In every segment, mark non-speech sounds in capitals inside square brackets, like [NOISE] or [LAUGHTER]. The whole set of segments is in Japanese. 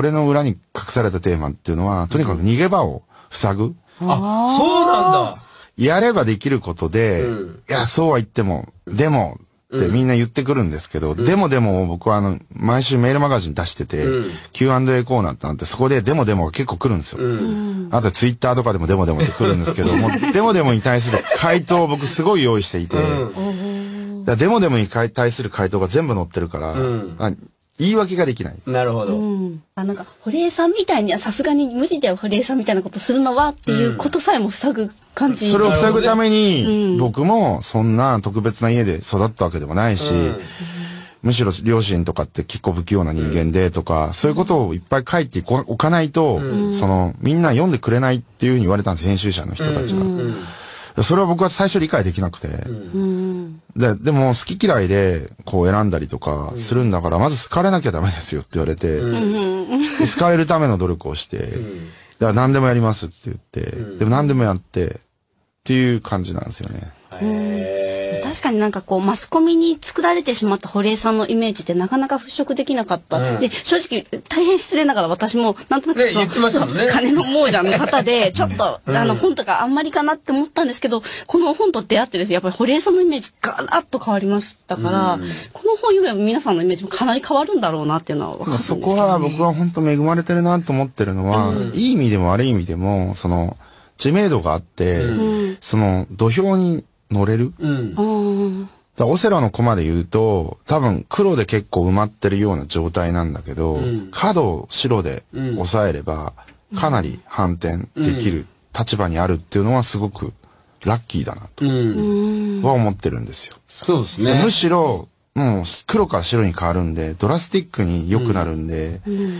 これの裏に隠されたテーマっていうのは、とにかく逃げ場を塞ぐ。あ、そうなんだやればできることで、うん、いや、そうは言っても、でも、ってみんな言ってくるんですけど、うん、でもでも僕はあの、毎週メールマガジン出してて、うん、Q&A コーナーってなって、そこででもでもが結構来るんですよ。うん、あとツイッターとかでもでもでもって来るんですけど、もでもでもに対する回答を僕すごい用意していて、だでもでもに対する回答が全部載ってるから、うん、言い訳ができない。なるほど。うん、あなんか堀江さんみたいにはさすがに無理だよ堀江さんみたいなことするのはっていうことさえも塞ぐ感じ、うん、それを塞ぐために、僕もそんな特別な家で育ったわけでもないし、うん、むしろ両親とかって結構不器用な人間でとか、そういうことをいっぱい書いておかないと、そのみんな読んでくれないっていうふうに言われたんです編集者の人たちが。それは僕は最初理解できなくて。うんで、でも好き嫌いでこう選んだりとかするんだから、まず好かれなきゃダメですよって言われて、ん、好かれるための努力をして、だから何でもやりますって言って、でも何でもやって、っていう感じなんですよね。へー確かになんかこうマスコミに作られてしまった堀江さんのイメージってなかなか払拭できなかった、うん、で正直大変失礼ながら私もなんとなく、ねね、[LAUGHS] 金の亡者の方で [LAUGHS] ちょっと、うん、あの本とかあんまりかなって思ったんですけどこの本と出会ってですねやっぱり堀江さんのイメージガラッと変わりましたから、うん、この本読めば皆さんのイメージもかなり変わるんだろうなっていうのは分かるんですけど、ね、そこは僕は本当恵まれてるなと思ってるのは、いい意味でも悪い意味でもその知名度があって、その土俵に乗れる。うん。だオセロの駒で言うと、多分黒で結構埋まってるような状態なんだけど、うん、角を白で抑えれば、かなり反転できる立場にあるっていうのはすごくラッキーだなと、は思ってるんですよ。そうですね。むしろ、もう黒から白に変わるんで、ドラスティックに良くなるんで、うんうん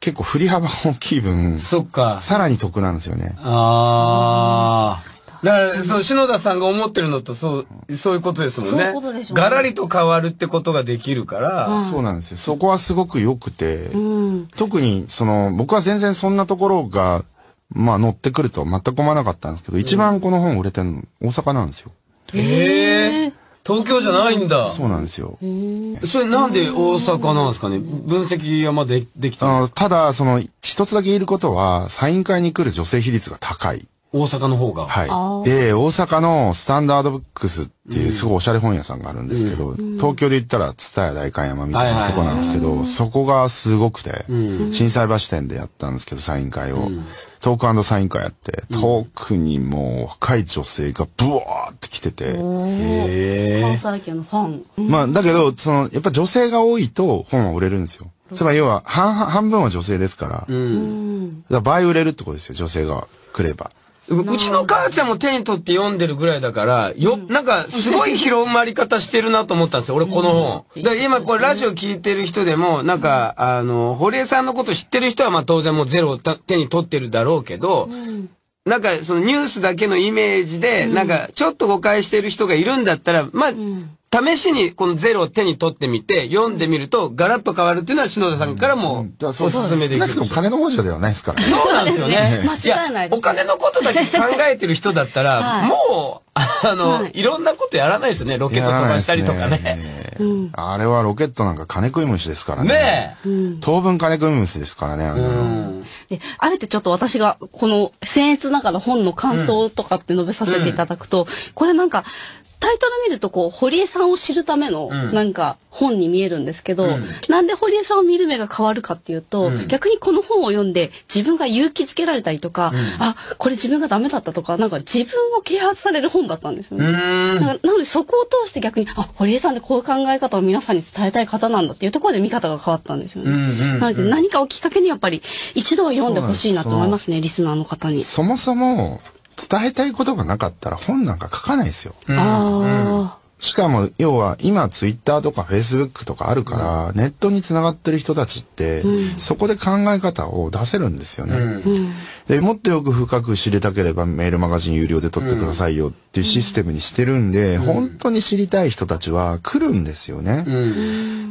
結構振り幅大きい分、そっか。さらに得なんですよね。ああ。だから、その篠田さんが思ってるのとそうそういうことですもんね。そういうことでしょう、ね、と変わるってことができるから、うん、そうなんですよ。そこはすごく良くて、うん、特にその僕は全然そんなところがまあ乗ってくると全く思わなかったんですけど、一番この本売れてるの大阪なんですよ。え。東京じゃないんだ。そうなんですよ。それなんで大阪なんですかね分析はまだできたんですかただ、その、一つだけいることは、サイン会に来る女性比率が高い。大阪の方が。はい。で、大阪のスタンダードブックスっていうすごいおしゃれ本屋さんがあるんですけど、うん、東京で言ったら田屋代官山みたいなとこなんですけど、そこがすごくて、震災橋店でやったんですけど、サイン会を。うん、トークサイン会やって、特にもう若い女性がブワーって来てて。関西圏の本。まあ、だけど、その、やっぱ女性が多いと本は売れるんですよ。つまり要は半、半分は女性ですから。うん、だから倍売れるってことですよ、女性が来れば。うちの母ちゃんも手に取って読んでるぐらいだから、よ、なんかすごい広まり方してるなと思ったんですよ、俺この本。だ今これラジオ聞いてる人でも、なんか、あの、堀江さんのこと知ってる人はまあ当然もうゼロを手に取ってるだろうけど、なんかそのニュースだけのイメージで、なんかちょっと誤解してる人がいるんだったら、まあ、試しにこのゼロを手に取ってみて、読んでみると、ガラッと変わるっていうのは篠田さんからもおすすめできる。少なく金の文字ではないですから。そうなんですよね。間違いないお金のことだけ考えてる人だったら、もう、あの、い、ろんなことやらないですよね。ロケット飛ばしたりとかね。あれはロケットなんか金食い虫ですからね。当分金食い虫ですからね。あえてちょっと私がこの僭越ながら本の感想とかって述べさせていただくと、これなんかタイトル見るとこう堀江さんを知るためのなんか本に見えるんですけど、うん、なんで堀江さんを見る目が変わるかっていうと、うん、逆にこの本を読んで自分が勇気づけられたりとか、うん、あこれ自分がダメだったとかなんか自分を啓発される本だったんですよね。なのでそこを通して逆にあ堀江さんってこういう考え方を皆さんに伝えたい方なんだっていうところで見方が変わったんですよね。うんうんうん、なので何かをきっかけにやっぱり一度は読んでほしいなと思いますねリスナーの方に。そもそも伝えたいことがなかったら本なんか書かないですよ。しかも、要は今ツイッターとかフェイスブックとかあるから、ネットに繋がってる人たちって、そこで考え方を出せるんですよね、うん、で。もっとよく深く知りたければメールマガジン有料で取ってくださいよっていうシステムにしてるんで、うん、本当に知りたい人たちは来るんですよね。う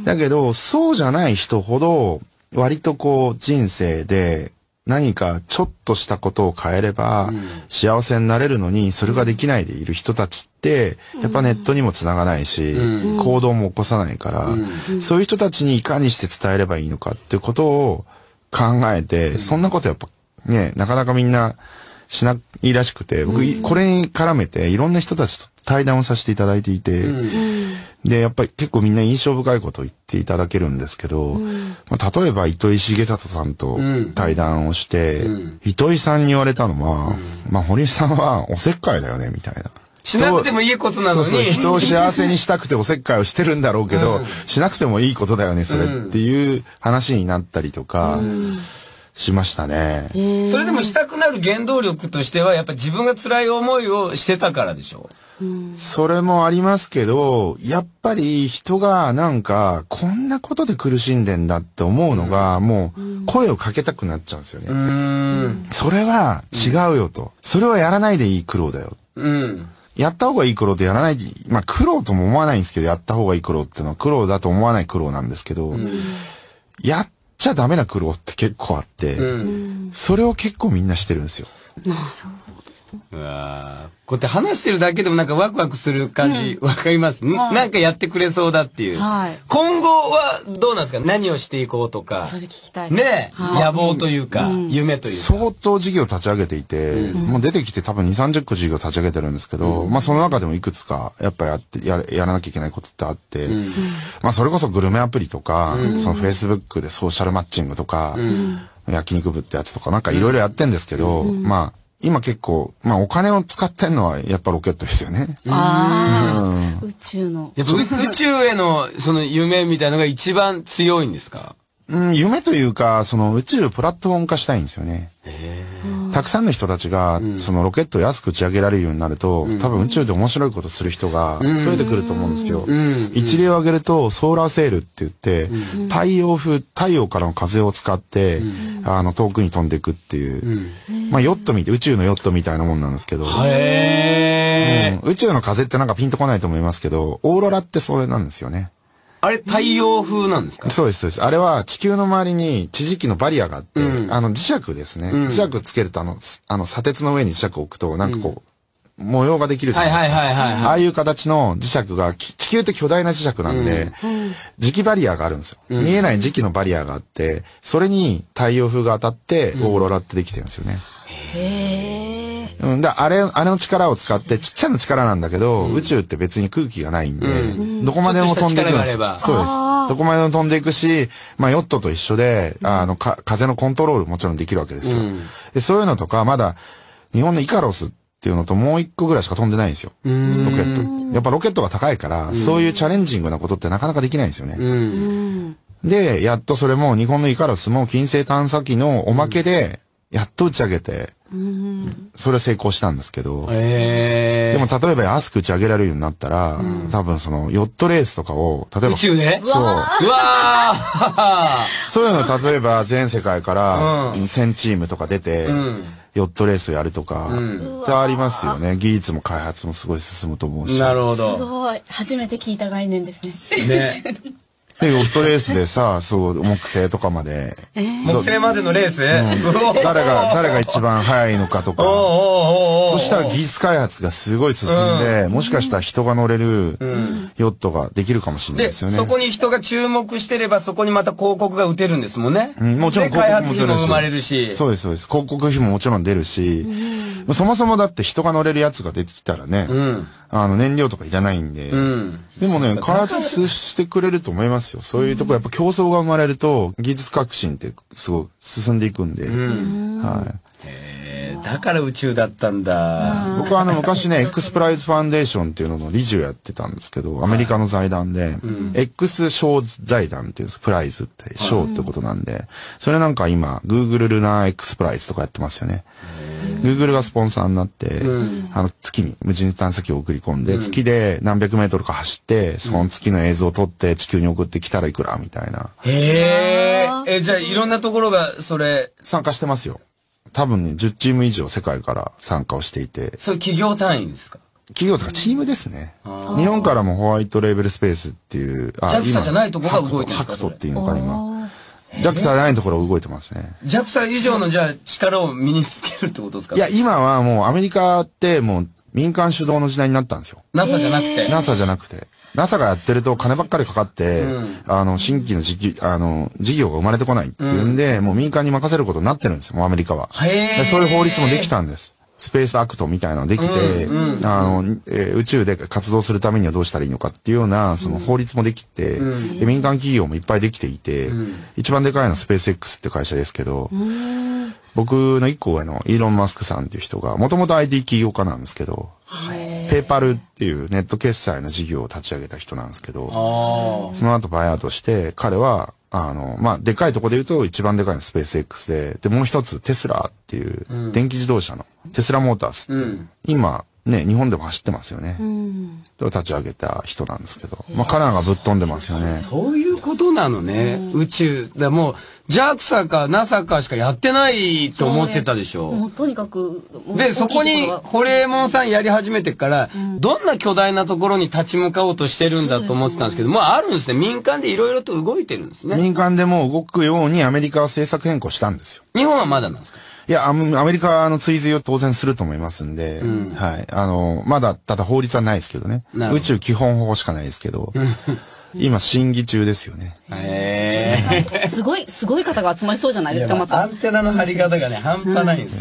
ん、だけど、そうじゃない人ほど、割とこう人生で何かちょっとしたことを変えれば幸せになれるのにそれができないでいる人たちってやっぱネットにもつながないし行動も起こさないからそういう人たちにいかにして伝えればいいのかっていうことを考えてそんなことやっぱねなかなかみんなしないらしくて僕これに絡めていろんな人たちと対談をさせていただいていてで、やっぱり結構みんな印象深いことを言っていただけるんですけど、うん、まあ、例えば糸井重里さんと対談をして、うん、糸井さんに言われたのは、うん、まあ、堀さんはおせっかいだよね、みたいな。しなくてもいいことなのに。そうそう、人を幸せにしたくておせっかいをしてるんだろうけど、しなくてもいいことだよね、それっていう話になったりとか、しましたね。それでもしたくなる原動力としては、やっぱ自分が辛い思いをしてたからでしょう。それもありますけど、やっぱり人がなんか、こんなことで苦しんでんだって思うのが、もう声をかけたくなっちゃうんですよね。それは違うよと。それはやらないでいい苦労だよ。うん。やった方がいい苦労とやらない、まあ苦労とも思わないんですけど、やった方がいい苦労っていうのは苦労だと思わない苦労なんですけど、やっちゃダメな苦労って結構あって、うん、それを結構みんなしてるんですよ。なるほど。うわこうやって話してるだけでもなんかワクワクする感じ、わ、かります、はい、なんかやってくれそうだっていう。はい、今後はどうなんですか何をしていこうとか。それ聞きたい。ね、はい、野望というか、うん、夢というか。相当事業立ち上げていて、うん、もう出てきて多分2、30個事業立ち上げてるんですけど、うん、まあその中でもいくつか、やっぱやってや、やらなきゃいけないことってあって、まあそれこそグルメアプリとか、そのフェイスブックでソーシャルマッチングとか、焼肉部ってやつとかなんかいろいろやってんですけど、まあ、今結構、まあお金を使ってんのはやっぱロケットですよね。ああ、宇宙の。宇宙へのその夢みたいのが一番強いんですかうん、夢というか、その宇宙をプラットフォーム化したいんですよね。たくさんの人たちが、そのロケットを安く打ち上げられるようになると、多分宇宙で面白いことする人が増えてくると思うんですよ。一例を挙げると、ソーラーセールって言って、太陽風、太陽からの風を使って、あの、遠くに飛んでいくっていう、まあ、ヨット見て、宇宙のヨットみたいなもんなんですけど、へー。宇宙の風ってなんかピンとこないと思いますけど、オーロラってそれなんですよね。あれ太陽風なんですかそうです、そうです。あれは地球の周りに地磁気のバリアがあって、うん、あの磁石ですね、うん、磁石つけるとあの、あの砂鉄の上に磁石を置くと、なんかこう、模様ができるじゃないですか。はいはいはいはい、はい、ああいう形の磁石が、地球って巨大な磁石なんで、磁気バリアがあるんですよ、見えない磁気のバリアがあって、それに太陽風が当たって、オーロラってできてるんですよね。へー。うん、だあれ、あれの力を使って、ちっちゃな力なんだけど、うん、宇宙って別に空気がないんで、うん、どこまでも飛んでいくんです。そうです。どこまでも飛んでいくし、まあ、ヨットと一緒で、あの、か、風のコントロールもちろんできるわけですよ。で、そういうのとか、まだ、日本のイカロスっていうのともう一個ぐらいしか飛んでないんですよ。ロケット。やっぱロケットが高いから、そういうチャレンジングなことってなかなかできないんですよね。で、やっとそれも日本のイカロスも金星探査機のおまけで、やっと打ち上げて、それは成功したんですけど、でも例えば安く打ち上げられるようになったら、多分そのヨットレースとかを、例えば。宇宙そう。うわそういうの例えば全世界から1000チームとか出て、ヨットレースをやるとか、ってありますよね。技術も開発もすごい進むと思うし。なるほど。すごい。初めて聞いた概念ですね。ね [LAUGHS] で、ヨットレースでさ、そう、木星とかまで。木星までのレース、誰が、誰が一番早いのかとか。そしたら技術開発がすごい進んで、もしかしたら人が乗れるヨットができるかもしれないですよね。そこに人が注目してれば、そこにまた広告が打てるんですもんね。もちろん開発費も生まれるし。そうです、そうです。広告費ももちろん出るし、そもそもだって人が乗れるやつが出てきたらね、あの、燃料とかいらないんで。うん、でもね、開発してくれると思いますよ。そういうとこ、やっぱ競争が生まれると、技術革新ってすごい進んでいくんで。うん、はい。だから宇宙だったんだ。僕はあの昔ね、X [LAUGHS] プライズファンデーションっていうのの理事をやってたんですけど、アメリカの財団で、うん、X 賞財団っていうんです。プライズって、賞ってことなんで、それなんか今、Google ルナー X プライズとかやってますよね。Google がスポンサーになって、あの、月に無人探査機を送り込んで、月で何百メートルか走って、その月の映像を撮って地球に送ってきたらいくらみたいな。へえ。え、じゃあいろんなところがそれ。参加してますよ。多分ね、10チーム以上世界から参加をしていて。それ企業単位ですか企業とかチームですね。日本からもホワイトレーベルスペースっていう。あ、JAXA じゃないとこが動いてるんですか。ハクトっていうのか今。弱さないところ動いてますね。弱さ以上のじゃあ力を身につけるってことですかいや、今はもうアメリカってもう民間主導の時代になったんですよ。NASA じゃなくて ?NASA じゃなくて。NASA がやってると金ばっかりかかって、うん、あの、新規の時期、あの、事業が生まれてこないっていうんで、うん、もう民間に任せることになってるんですよ、もうアメリカは。へそういう法律もできたんです。スペースアクトみたいなのできて、あの、宇宙で活動するためにはどうしたらいいのかっていうような、その法律もできて、民間企業もいっぱいできていて、一番でかいのはスペース X って会社ですけど、僕の一個上のイーロン・マスクさんっていう人が、もともと IT 企業家なんですけど、はいペーパルっていうネット決済の事業を立ち上げた人なんですけど、その後バイアウトして、彼は、あの、まあ、でかいとこで言うと一番でかいのスペース X で、で、もう一つテスラっていう電気自動車の、うん、テスラモータースって、うん、今、ね、日本でも走ってますよね。うん、立ち上げた人なんですけど、まあ、カナがぶっ飛んでますよね。そういうことなのね。宇宙。だもう、JAXA か NASA かしかやってないと思ってたでしょ。もうとにかく。で、そこにホレーモンさんやり始めてから、うん、どんな巨大なところに立ち向かおうとしてるんだと思ってたんですけど、まああるんですね。民間でいろいろと動いてるんですね。民間でも動くようにアメリカは政策変更したんですよ。日本はまだなんですかいや、アメリカの追随を当然すると思いますんで、うん、はい。あの、まだ、ただ法律はないですけどね。ど宇宙基本法しかないですけど。[LAUGHS] 今、審議中ですよね。すごい、すごい方が集まりそうじゃないですか、また。アンテナの張り方がね、半端ないんです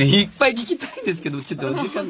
よ。いっぱい聞きたいんですけど、ちょっとお時間ない。